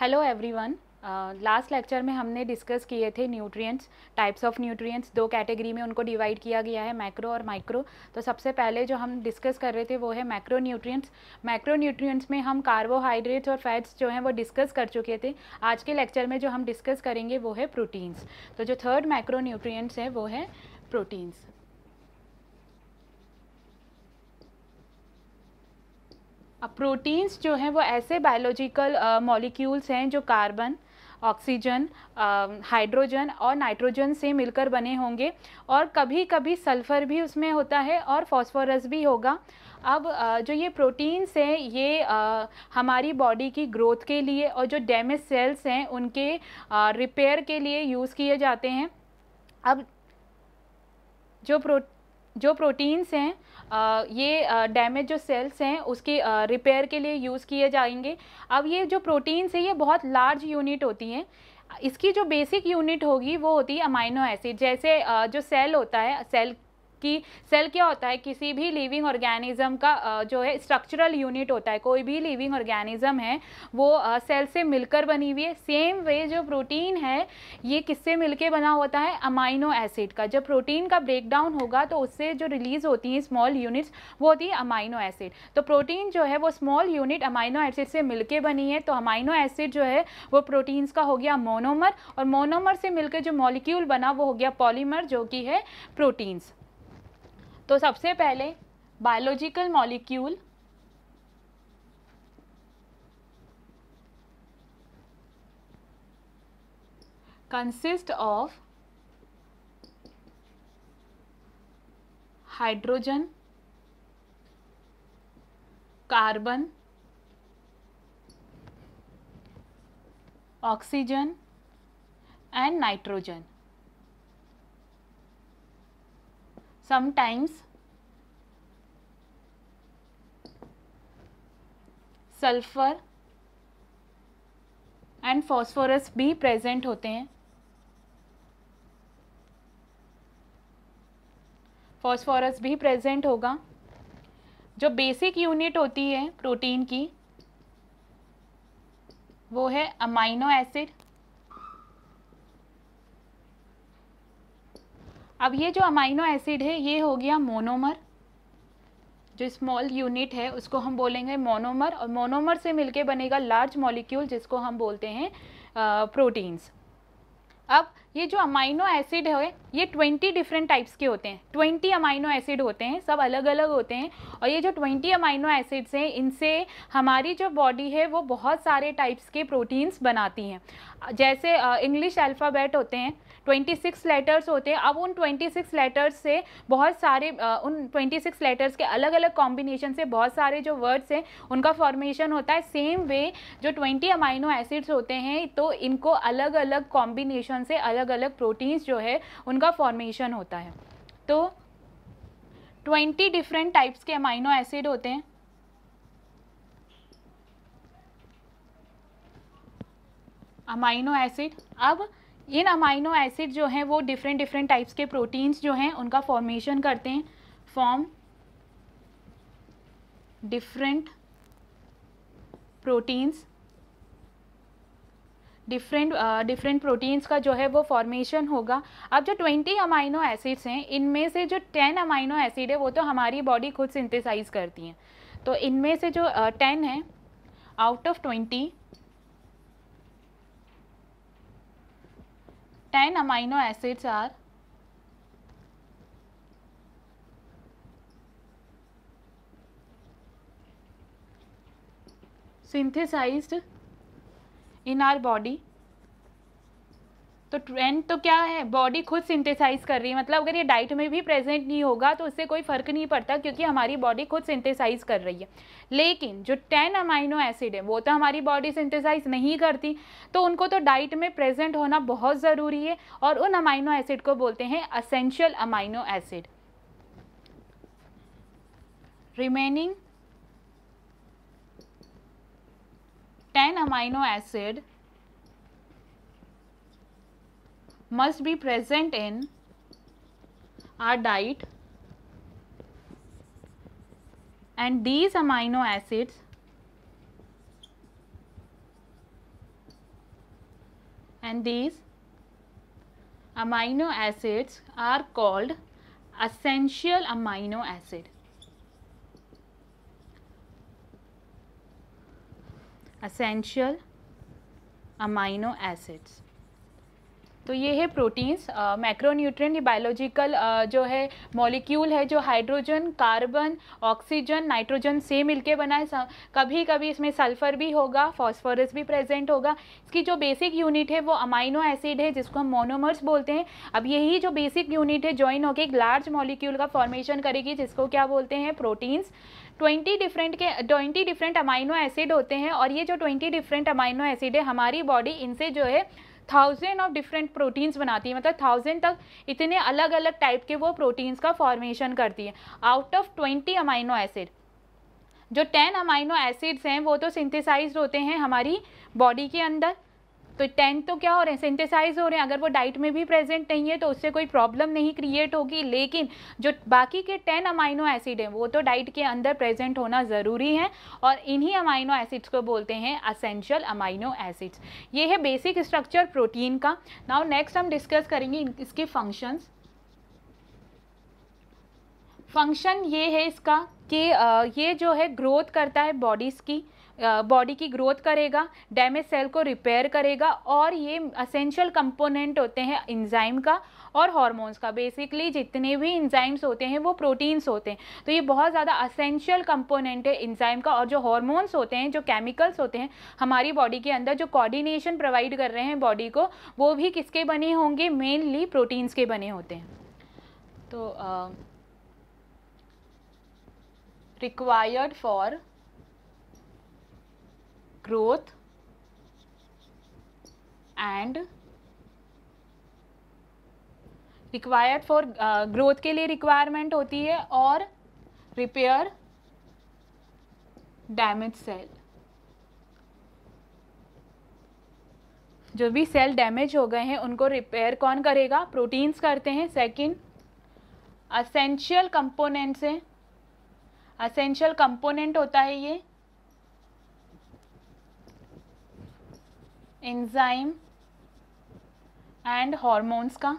Hello everyone last lecture में हमने discuss किए थे न्यूट्रिएंट्स टाइप्स ऑफ न्यूट्रिएंट्स दो कैटेगरी में उनको डिवाइड किया गया है मैक्रो और माइक्रो तो सबसे पहले जो हम डिस्कस कर रहे थे वो है मैक्रो न्यूट्रिएंट्स मैक्रो न्यूट्रिएंट्स में हम कार्बोहाइड्रेट्स और फैट्स जो हैं वो डिस्कस कर चुके थे आज के लेक्चर में जो हम डिस्कस करेंगे वो है प्रोटीन्स तो जो थर्ड मैक्रो न्यूट्रियट्स हैं वो है प्रोटीन्स प्रोटीन्स जो हैं वो ऐसे बायोलॉजिकल मॉलिक्यूल्स हैं जो कार्बन ऑक्सीजन हाइड्रोजन और नाइट्रोजन से मिलकर बने होंगे और कभी कभी सल्फ़र भी उसमें होता है और फॉस्फोरस भी होगा अब uh, जो ये प्रोटीन्स हैं ये uh, हमारी बॉडी की ग्रोथ के लिए और जो डैमेज सेल्स हैं उनके रिपेयर के लिए यूज़ किए जाते हैं अब जो प्रो जो प्रोटीन्स हैं ये डैमेज जो सेल्स हैं उसकी रिपेयर के लिए यूज़ किए जाएंगे अब ये जो प्रोटीन्स है ये बहुत लार्ज यूनिट होती हैं इसकी जो बेसिक यूनिट होगी वो होती है अमाइनो एसिड जैसे जो सेल होता है सेल कि सेल क्या होता है किसी भी लिविंग ऑर्गेनिज्म का जो है स्ट्रक्चरल यूनिट होता है कोई भी लिविंग ऑर्गेनिज्म है वो सेल से मिलकर बनी हुई है सेम वे जो प्रोटीन है ये किससे मिलके बना होता है अमाइनो एसिड का जब प्रोटीन का ब्रेकडाउन होगा तो उससे जो रिलीज़ होती हैं स्मॉल यूनिट्स वो होती है अमाइनो एसिड तो प्रोटीन जो है वो स्मॉल यूनिट अमाइनो एसिड से मिलके बनी है तो अमाइनो एसिड जो है वो प्रोटीन्स का हो गया मोनोमर और मोनोमर से मिलकर जो मॉलिक्यूल बना वो हो गया पॉलीमर जो कि है प्रोटीन्स तो सबसे पहले biological molecule consist of hydrogen carbon oxygen and nitrogen sometimes sulphur and phosphorus भी प्रेजेंट होते हैं फॉस्फोरस भी प्रेजेंट होगा जो बेसिक यूनिट होती है प्रोटीन की वो है अमाइनो एसिड अब ये जो अमाइनो एसिड है ये हो गया मोनोमर जो स्मॉल यूनिट है उसको हम बोलेंगे मोनोमर और मोनोमर से मिलके बनेगा लार्ज मॉलिक्यूल जिसको हम बोलते हैं प्रोटीन्स अब ये जो अमाइनो एसिड है ये ट्वेंटी डिफरेंट टाइप्स के होते हैं ट्वेंटी अमाइनो एसिड होते हैं सब अलग अलग होते हैं और ये जो ट्वेंटी अमाइनो एसिड्स हैं इनसे हमारी जो बॉडी है वो बहुत सारे टाइप्स के प्रोटीन्स बनाती हैं जैसे इंग्लिश अल्फ़ाबेट होते हैं 26 लेटर्स होते हैं अब उन 26 लेटर्स से बहुत सारे उन उन 26 लेटर्स के अलग अलग कॉम्बिनेशन से बहुत सारे जो वर्ड्स हैं उनका फॉर्मेशन होता है सेम वे जो 20 अमाइनो एसिड्स होते हैं तो इनको अलग अलग कॉम्बिनेशन से अलग अलग प्रोटीन्स जो है उनका फॉर्मेशन होता है तो 20 डिफरेंट टाइप्स के अमाइनो एसिड होते हैं अमाइनो एसिड अब इन अमाइनो एसिड जो हैं वो डिफरेंट डिफरेंट टाइप्स के प्रोटीन्स जो हैं उनका फॉर्मेशन करते हैं form different proteins different different proteins का जो है वो फॉर्मेशन होगा अब जो 20 अमाइनो एसिड्स हैं इनमें से जो 10 अमाइनो एसिड है वो तो हमारी बॉडी खुद सिंथेसाइज करती हैं तो इनमें से जो टेन uh, है out of twenty 10 amino acids are synthesized in our body तो ट्रेंड तो क्या है बॉडी खुद सिंथेसाइज कर रही है मतलब अगर ये डाइट में भी प्रेजेंट नहीं होगा तो उससे कोई फ़र्क नहीं पड़ता क्योंकि हमारी बॉडी खुद सिंथेसाइज कर रही है लेकिन जो टेन अमाइनो एसिड है वो तो हमारी बॉडी सिंथेसाइज नहीं करती तो उनको तो डाइट में प्रेजेंट होना बहुत ज़रूरी है और उन अमाइनो एसिड को बोलते हैं essential amino acid remaining ten amino acid must be present in our diet and these amino acids and these amino acids are called essential amino acid. Essential amino acids. तो ये है proteins मैक्रोन्यूट्रिय ये biological जो है molecule है जो hydrogen carbon oxygen nitrogen से मिलके बना है कभी कभी इसमें सल्फर भी होगा फॉस्फोरस भी प्रेजेंट होगा इसकी जो बेसिक यूनिट है वो अमाइनो एसिड है जिसको हम मोनोमर्स बोलते हैं अब यही जो बेसिक यूनिट है ज्वाइन होकर एक लार्ज मॉलिक्यूल का फॉर्मेशन करेगी जिसको क्या बोलते हैं प्रोटीन्स ट्वेंटी डिफरेंट के ट्वेंटी डिफरेंट अमाइनो एसिड होते हैं और ये जो ट्वेंटी डिफरेंट अमाइनो एसिड है हमारी बॉडी इनसे जो है थाउजेंड ऑफ डिफरेंट प्रोटीन्स बनाती है मतलब थाउजेंड तक इतने अलग अलग टाइप के वो प्रोटीन्स का फॉर्मेशन करती है out of twenty amino acid जो टेन अमाइनो एसिड्स हैं वो तो सिंथेसाइज होते हैं हमारी बॉडी के अंदर तो टेंथ तो क्या हो रहे हैं सिंथेसाइज हो रहे हैं अगर वो डाइट में भी प्रेजेंट नहीं है तो उससे कोई प्रॉब्लम नहीं क्रिएट होगी लेकिन जो बाकी के टेन अमाइनो एसिड हैं वो तो डाइट के अंदर प्रेजेंट होना ज़रूरी है और इन्हीं अमाइनो एसिड्स को बोलते हैं असेंशियल अमाइनो एसिड्स ये है बेसिक स्ट्रक्चर प्रोटीन का नाउ नेक्स्ट हम डिस्कस करेंगे इसके फंक्शंस फंक्शन ये है इसका कि ये जो है ग्रोथ करता है बॉडीज़ की बॉडी की ग्रोथ करेगा डैमेज सेल को रिपेयर करेगा और ये असेंशियल कंपोनेंट होते हैं इंजाइम का और हॉर्मोन्स का बेसिकली जितने भी इंजाइम्स होते हैं वो प्रोटीन्स होते हैं तो ये बहुत ज़्यादा असेंशियल कंपोनेंट है इंजाइम का और जो हॉर्मोन्स होते हैं जो केमिकल्स होते हैं हमारी बॉडी के अंदर जो कॉर्डिनेशन प्रोवाइड कर रहे हैं बॉडी को वो भी किसके बने होंगे मेनली प्रोटीन्स के बने होते हैं तो required for growth and required for growth के लिए रिक्वायरमेंट होती है और रिपेयर डैमेज सेल जो भी सेल डैमेज हो गए हैं उनको रिपेयर कौन करेगा प्रोटीन्स करते हैं सेकंड असेंशियल कंपोनेंट्स हैं असेंशियल कंपोनेंट होता है ये एंजाइम एंड हॉर्मोन्स का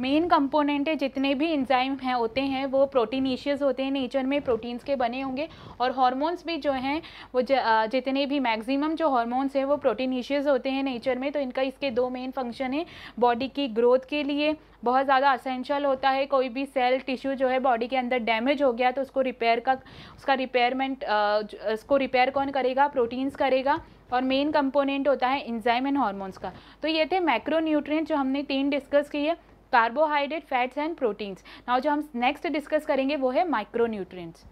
मेन कंपोनेंट है जितने भी इंजाइम हैं होते हैं वो प्रोटीनिशियस होते हैं नेचर में प्रोटीन्स के बने होंगे और हार्मोन्स भी जो हैं वो ज, जितने भी मैक्सिमम जो हॉर्मोन्स हैं वो प्रोटीनिशियस होते हैं नेचर में तो इनका इसके दो मेन फंक्शन है बॉडी की ग्रोथ के लिए बहुत ज़्यादा असेंशल होता है कोई भी सेल टिश्यू जो है बॉडी के अंदर डैमेज हो गया तो उसको रिपेयर का उसका रिपेयरमेंट उसको रिपेयर कौन करेगा प्रोटीन्स करेगा और मेन कंपोनेंट होता है इंजाइम एंड हॉर्मोन्स का तो ये थे मैक्रो जो हमने तीन डिस्कस किए carbohydrate fats and proteins now जो हम नेक्स्ट डिस्कस करेंगे वो है माइक्रोन्यूट्रिएंट्स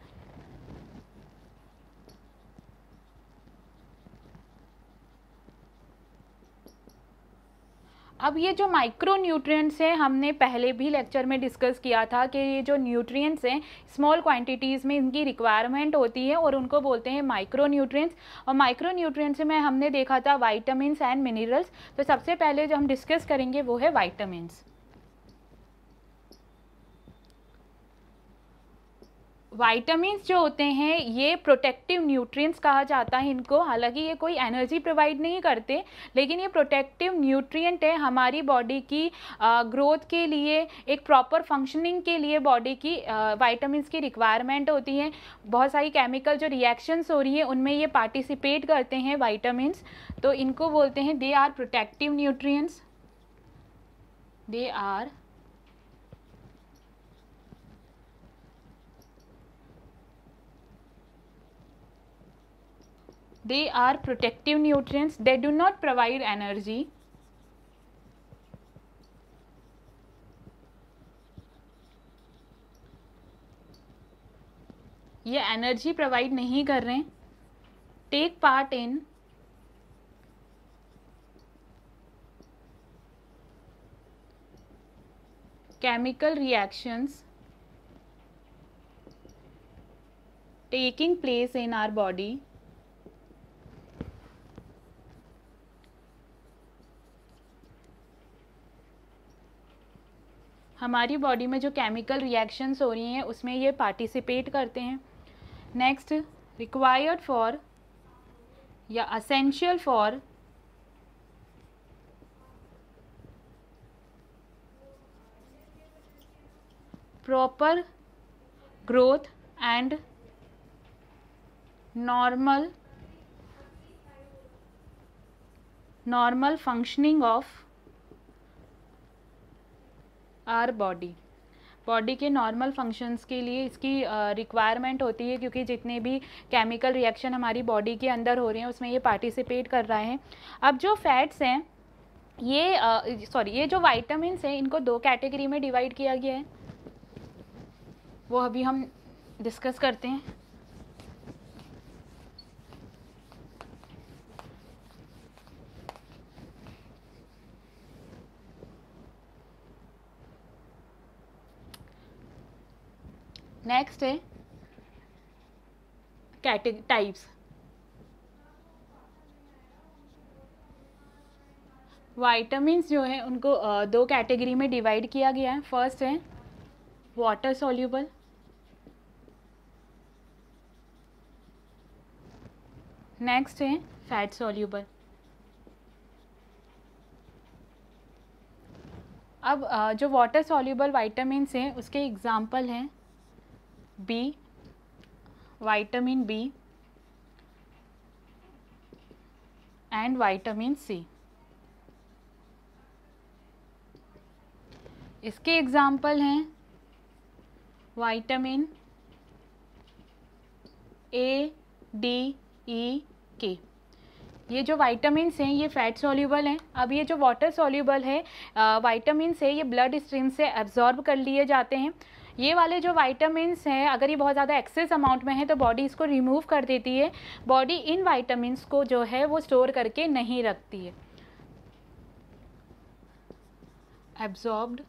अब ये जो माइक्रो न्यूट्रियट्स हैं हमने पहले भी लेक्चर में डिस्कस किया था कि ये जो न्यूट्रिएंट्स हैं स्मॉल क्वांटिटीज़ में इनकी रिक्वायरमेंट होती है और उनको बोलते हैं माइक्रो न्यूट्रियट्स और माइक्रो न्यूट्रियट्स में हमने देखा था वाइटामस एंड मिनरल्स तो सबसे पहले जो हम डिस्कस करेंगे वो है वाइटामस वाइटामस जो होते हैं ये प्रोटेक्टिव न्यूट्रिएंट्स कहा जाता है इनको हालांकि ये कोई एनर्जी प्रोवाइड नहीं करते लेकिन ये प्रोटेक्टिव न्यूट्रिएंट है हमारी बॉडी की ग्रोथ के लिए एक प्रॉपर फंक्शनिंग के लिए बॉडी की वाइटामस की रिक्वायरमेंट होती है बहुत सारी केमिकल जो रिएक्शंस हो रही है उनमें ये पार्टिसिपेट करते हैं वाइटामस तो इनको बोलते हैं they are protective nutrients they are they are protective nutrients they do not provide energy ये एनर्जी प्रोवाइड नहीं कर रहे take part in chemical reactions taking place in our body हमारी बॉडी में जो केमिकल रिएक्शंस हो रही हैं उसमें ये पार्टिसिपेट करते हैं नेक्स्ट रिक्वायर्ड फॉर या essential for proper growth and normal normal functioning of our body body के नॉर्मल फंक्शंस के लिए इसकी रिक्वायरमेंट uh, होती है क्योंकि जितने भी केमिकल रिएक्शन हमारी बॉडी के अंदर हो रहे हैं उसमें ये पार्टिसिपेट कर रहा है अब जो फैट्स हैं ये सॉरी uh, ये जो वाइटामस हैं इनको दो कैटेगरी में डिवाइड किया गया है वो अभी हम डिस्कस करते हैं नेक्स्ट है कैटेगरी टाइप्स वाइटामस जो है उनको दो कैटेगरी में डिवाइड किया गया है फर्स्ट है वाटर सोल्यूबल नेक्स्ट है फैट सॉल्यूबल अब जो वाटर सोल्यूबल वाइटामस हैं उसके एग्ज़ाम्पल हैं B vitamin B and vitamin C इसके एग्जाम्पल हैं vitamin A D E K ये जो वाइटामिन हैं ये फैट सॉल्यूबल हैं अब ये जो वाटर सोल्यूबल है वाइटामिन है ये ब्लड स्ट्रीम से एब्जॉर्ब कर लिए जाते हैं ये वाले जो वाइटामस हैं अगर ये बहुत ज़्यादा एक्सेस अमाउंट में है तो बॉडी इसको रिमूव कर देती है बॉडी इन वाइटामस को जो है वो स्टोर करके नहीं रखती है एब्जॉर्ब्ड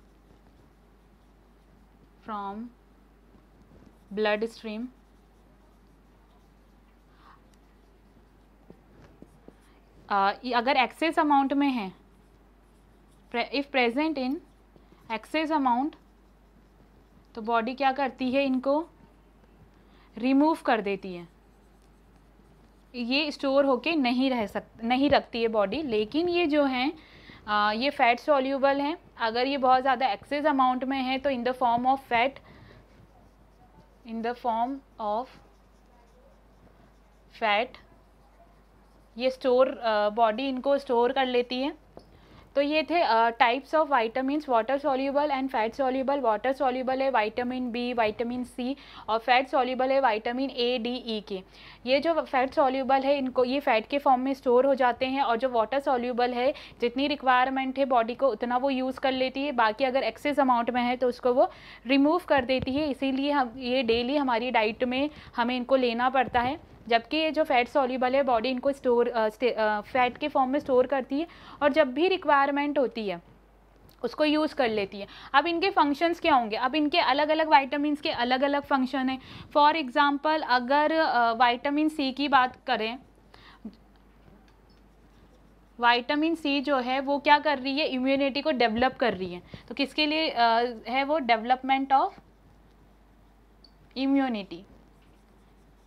फ्रॉम ब्लड स्ट्रीम अगर एक्सेस अमाउंट में है if present in excess amount तो बॉडी क्या करती है इनको रिमूव कर देती है ये स्टोर होके नहीं रह सक नहीं रखती है बॉडी लेकिन ये जो हैं ये फ़ैट सॉल्यूबल हैं अगर ये बहुत ज़्यादा एक्सेस अमाउंट में है तो in the form of fat in the form of fat ये स्टोर बॉडी इनको स्टोर कर लेती है तो ये थे types of vitamins water soluble and fat soluble water soluble है वाइटामिन बी वाइटामिन सी और फैट सोल्यूबल है vitamin A D E K ये जो फैट सोल्यूबल है इनको ये फैट के फॉर्म में स्टोर हो जाते हैं और जो वाटर सोल्यूबल है जितनी रिक्वायरमेंट है बॉडी को उतना वो यूज़ कर लेती है बाकी अगर एक्सेस अमाउंट में है तो उसको वो रिमूव कर देती है इसीलिए हम ये डेली हमारी डाइट में हमें इनको लेना पड़ता है जबकि ये जो फैट सॉल्यूबल है बॉडी इनको स्टोर फैट के फॉर्म में स्टोर करती है और जब भी रिक्वायरमेंट होती है उसको यूज़ कर लेती है अब इनके फंक्शंस क्या होंगे अब इनके अलग अलग वाइटामस के अलग अलग फंक्शन हैं फॉर एग्ज़ाम्पल अगर वाइटामिन सी की बात करें वाइटामिन सी जो है वो क्या कर रही है इम्यूनिटी को डेवलप कर रही है तो किसके लिए आ, है वो डेवलपमेंट ऑफ इम्यूनिटी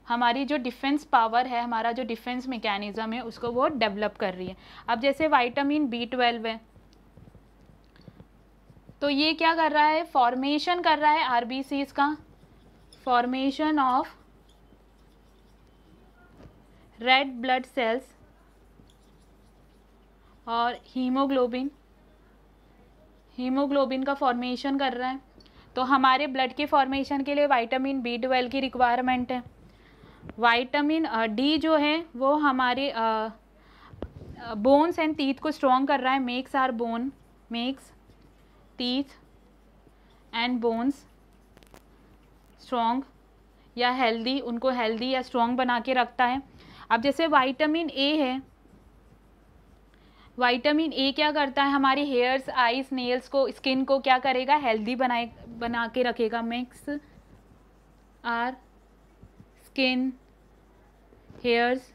हमारी जो डिफेंस पावर है हमारा जो डिफेंस मैकेनिज्म है उसको वो डेवलप कर रही है अब जैसे वाइटामिन बी ट्वेल्व है तो ये क्या कर रहा है फॉर्मेशन कर रहा है आर का formation of red blood cells और हीमोग्लोबिन हीमोग्लोबिन का फॉर्मेशन कर रहा है तो हमारे ब्लड के फॉर्मेशन के लिए विटामिन बी ट्वेल्व की रिक्वायरमेंट है वाइटामिन डी जो है वो हमारे बोन्स एंड टीथ को स्ट्रॉन्ग कर रहा है makes our bone makes teeth and bones strong या हेल्दी उनको हेल्दी या स्ट्रॉन्ग बना के रखता है अब जैसे वाइटामिन ए है वाइटामिन ए क्या करता है हमारे हेयर्स आइज नेल्स को स्किन को क्या करेगा हेल्दी बनाए बना के रखेगा makes our skin hairs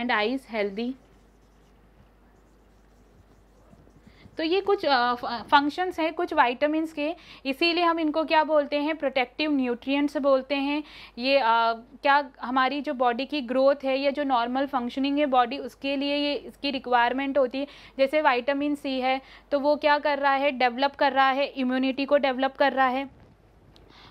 and eyes healthy तो ये कुछ फंक्शंस हैं कुछ वाइटामस के इसीलिए हम इनको क्या बोलते हैं प्रोटेक्टिव न्यूट्रिएंट्स बोलते हैं ये आ, क्या हमारी जो बॉडी की ग्रोथ है या जो नॉर्मल फंक्शनिंग है बॉडी उसके लिए ये इसकी रिक्वायरमेंट होती है जैसे वाइटामिन सी है तो वो क्या कर रहा है डेवलप कर रहा है इम्यूनिटी को डेवलप कर रहा है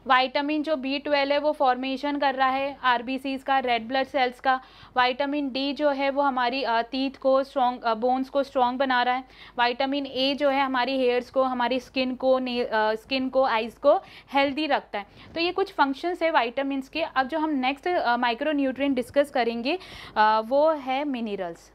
वाइटामिन जो बी ट्वेल्व है वो फॉर्मेशन कर रहा है आर का रेड ब्लड सेल्स का वाइटामिन डी जो है वो हमारी तीत को स्ट्रॉन्ग बोन्स को स्ट्रॉन्ग बना रहा है वाइटामिन ए जो है हमारी हेयर्स को हमारी स्किन को स्किन को आइज़ को हेल्दी रखता है तो ये कुछ फंक्शंस है वाइटामिन के अब जो हम नेक्स्ट माइक्रो न्यूट्रिय डिस्कस करेंगे वो है मिनरल्स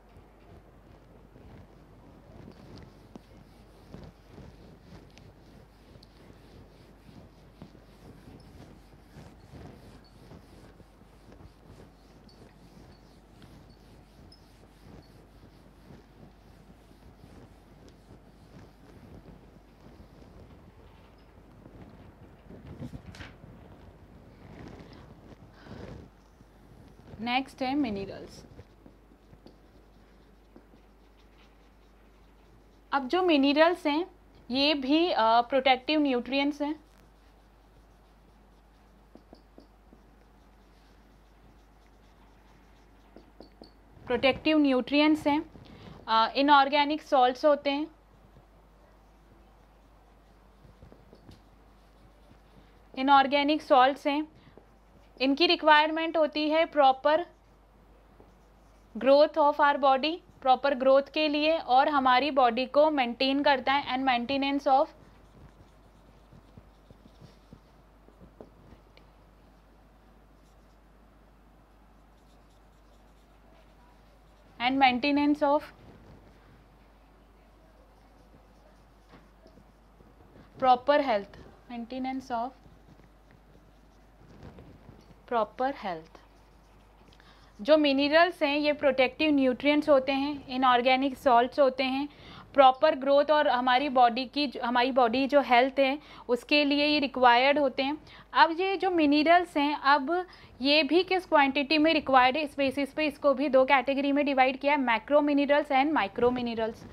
नेक्स्ट है मिनरल्स अब जो मिनरल्स हैं ये भी प्रोटेक्टिव न्यूट्रिएंट्स हैं प्रोटेक्टिव न्यूट्रिएंट्स हैं इनऑर्गेनिक सॉल्ट्स होते हैं इनऑर्गेनिक सॉल्ट्स हैं इनकी रिक्वायरमेंट होती है proper growth of our body proper growth के लिए और हमारी बॉडी को मेंटेन करता है and maintenance of and maintenance of proper health maintenance of proper health जो मिनरल्स हैं ये प्रोटेक्टिव न्यूट्रिएंट्स होते हैं इनऑर्गेनिक सॉल्ट्स होते हैं प्रॉपर ग्रोथ और हमारी बॉडी की हमारी बॉडी जो हेल्थ है उसके लिए ये रिक्वायर्ड होते हैं अब ये जो मिनरल्स हैं अब ये भी किस क्वांटिटी में रिक्वायर्ड है इस बेसिस पे इसको भी दो कैटेगरी में डिवाइड किया है macro minerals and micro minerals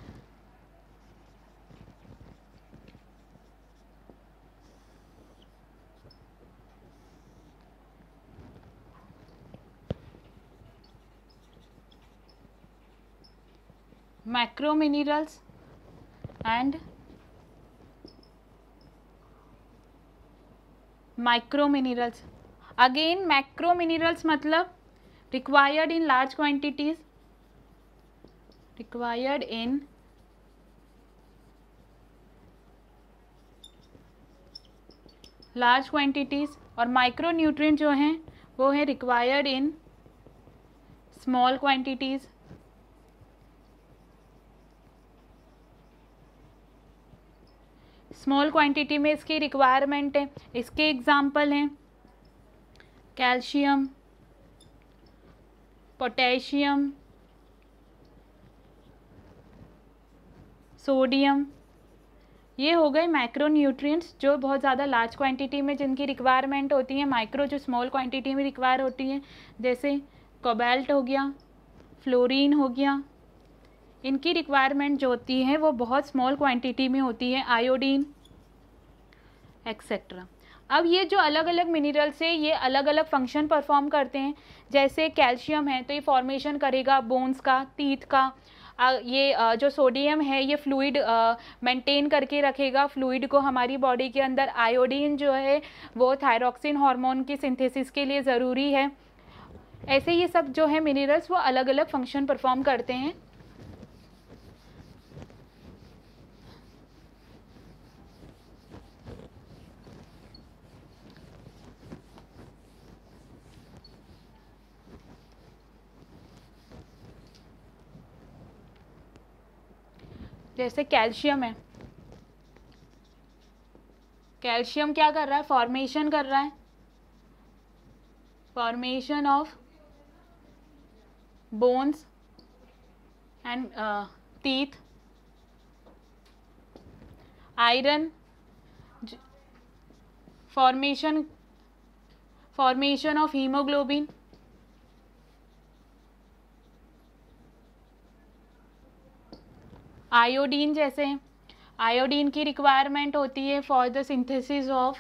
macrominerals and microminerals again macrominerals मतलब required in large quantities required in large quantities और माइक्रो न्यूट्रिएंट जो हैं वो है required in small quantities small quantity में इसकी रिक्वायरमेंट है इसके एग्जाम्पल हैं कैल्शियम पोटेशियम सोडियम ये हो गए माइक्रो न्यूट्रिएंट्स जो बहुत ज़्यादा लार्ज क्वांटिटी में जिनकी रिक्वायरमेंट होती है माइक्रो जो स्मॉल क्वांटिटी में रिक्वायर होती है जैसे कोबाल्ट हो गया फ्लोरीन हो गया इनकी रिक्वायरमेंट जो होती है वो बहुत स्मॉल क्वांटिटी में होती है आयोडीन एक्सेट्रा अब ये जो अलग अलग मिनरल्स है ये अलग अलग फंक्शन परफॉर्म करते हैं जैसे कैल्शियम है तो ये फॉर्मेशन करेगा बोन्स का तीत का ये जो सोडियम है ये फ्लूड मेंटेन करके रखेगा फ्लूड को हमारी बॉडी के अंदर आयोडीन जो है वो थायरॉक्सिन हार्मोन की सिंथेसिस के लिए ज़रूरी है ऐसे ये सब जो है मिनरल्स वो अलग अलग फंक्शन परफॉर्म करते हैं जैसे कैल्शियम है कैल्शियम क्या कर रहा है फॉर्मेशन कर रहा है formation of bones and teeth iron formation formation of haemoglobin iodine जैसे आयोडीन की रिक्वायरमेंट होती है for the synthesis of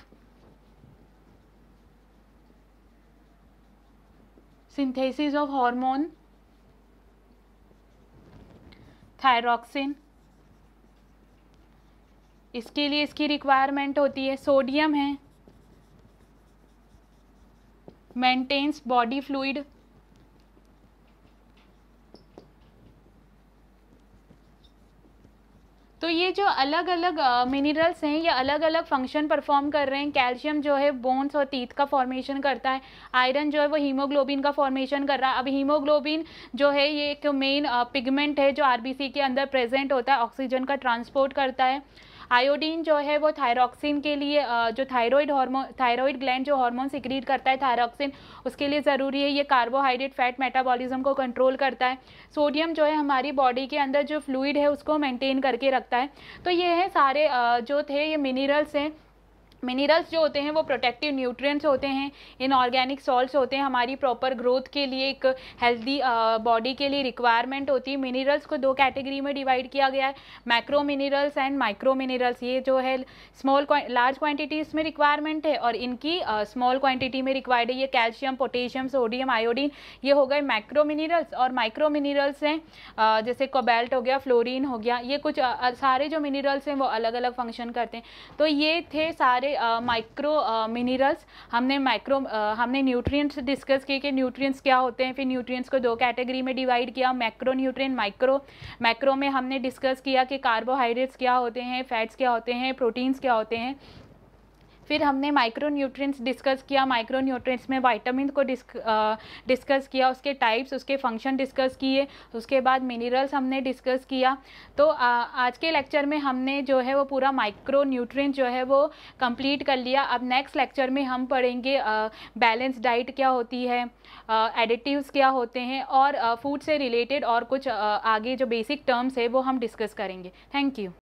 synthesis of hormone thyroxine इसके लिए इसकी रिक्वायरमेंट होती है सोडियम है मेंटेन्स बॉडी फ्लूइड तो ये जो अलग अलग मिनरल्स हैं ये अलग अलग फंक्शन परफॉर्म कर रहे हैं कैल्शियम जो है बोन्स और टीथ का फॉर्मेशन करता है आयरन जो है वो हीमोग्लोबिन का फॉर्मेशन कर रहा है अब हीमोग्लोबिन जो है ये एक मेन पिगमेंट है जो आरबीसी के अंदर प्रेजेंट होता है ऑक्सीजन का ट्रांसपोर्ट करता है आयोडीन जो है वो थायरोक्सिन के लिए जो थायरॉयड हार्मोन थायरॉयड ग्लैंड जो हार्मोन सिक्रीट करता है थायरोक्सिन उसके लिए ज़रूरी है ये कार्बोहाइड्रेट फैट मेटाबॉलिज्म को कंट्रोल करता है सोडियम जो है हमारी बॉडी के अंदर जो फ्लूड है उसको मेनटेन करके रखता है तो ये है सारे जो थे ये मिनरल्स हैं मिनरल्स जो होते हैं वो प्रोटेक्टिव न्यूट्रिएंट्स होते हैं इन ऑर्गेनिक सॉल्ट्स होते हैं हमारी प्रॉपर ग्रोथ के लिए एक हेल्दी बॉडी के लिए रिक्वायरमेंट होती है मिनरल्स को दो कैटेगरी में डिवाइड किया गया है macro minerals and micro minerals ये जो है स्मॉल लार्ज क्वान्टिटीज में रिक्वायरमेंट है और इनकी स्मॉल uh, में रिक्वायर्ड है ये कैल्शियम पोटेशियम सोडियम आयोडीन ये हो गए माइक्रो मिनरल्स और माइक्रो मिनरल्स हैं uh, जैसे कोबेल्ट हो गया फ्लोरिन हो गया ये कुछ uh, सारे जो मिनरल्स हैं वो अलग अलग फंक्शन करते हैं तो ये थे सारे माइक्रो मिनरल्स हमने माइक्रो हमने न्यूट्रिएंट्स डिस्कस किए कि न्यूट्रिएंट्स क्या होते हैं फिर न्यूट्रिएंट्स को दो कैटेगरी में डिवाइड किया मैक्रो न्यूट्रिएंट माइक्रो मैक्रो में हमने डिस्कस किया कि कार्बोहाइड्रेट्स क्या होते हैं फैट्स क्या होते हैं प्रोटीन्स क्या होते हैं फिर हमने माइक्रो न्यूट्रिएंट्स डिस्कस किया माइक्रो न्यूट्रिएंट्स में वाइटामिन को डिस्कस किया उसके टाइप्स उसके फंक्शन डिस्कस किए उसके बाद मिनरल्स हमने डिस्कस किया तो आ, आज के लेक्चर में हमने जो है वो पूरा माइक्रो न्यूट्रिएंट जो है वो कंप्लीट कर लिया अब नेक्स्ट लेक्चर में हम पढ़ेंगे बैलेंस डाइट क्या होती है एडिटिव्स क्या होते हैं और फूड से रिलेटेड और कुछ आ, आगे जो बेसिक टर्म्स है वो हम डिस्कस करेंगे थैंक यू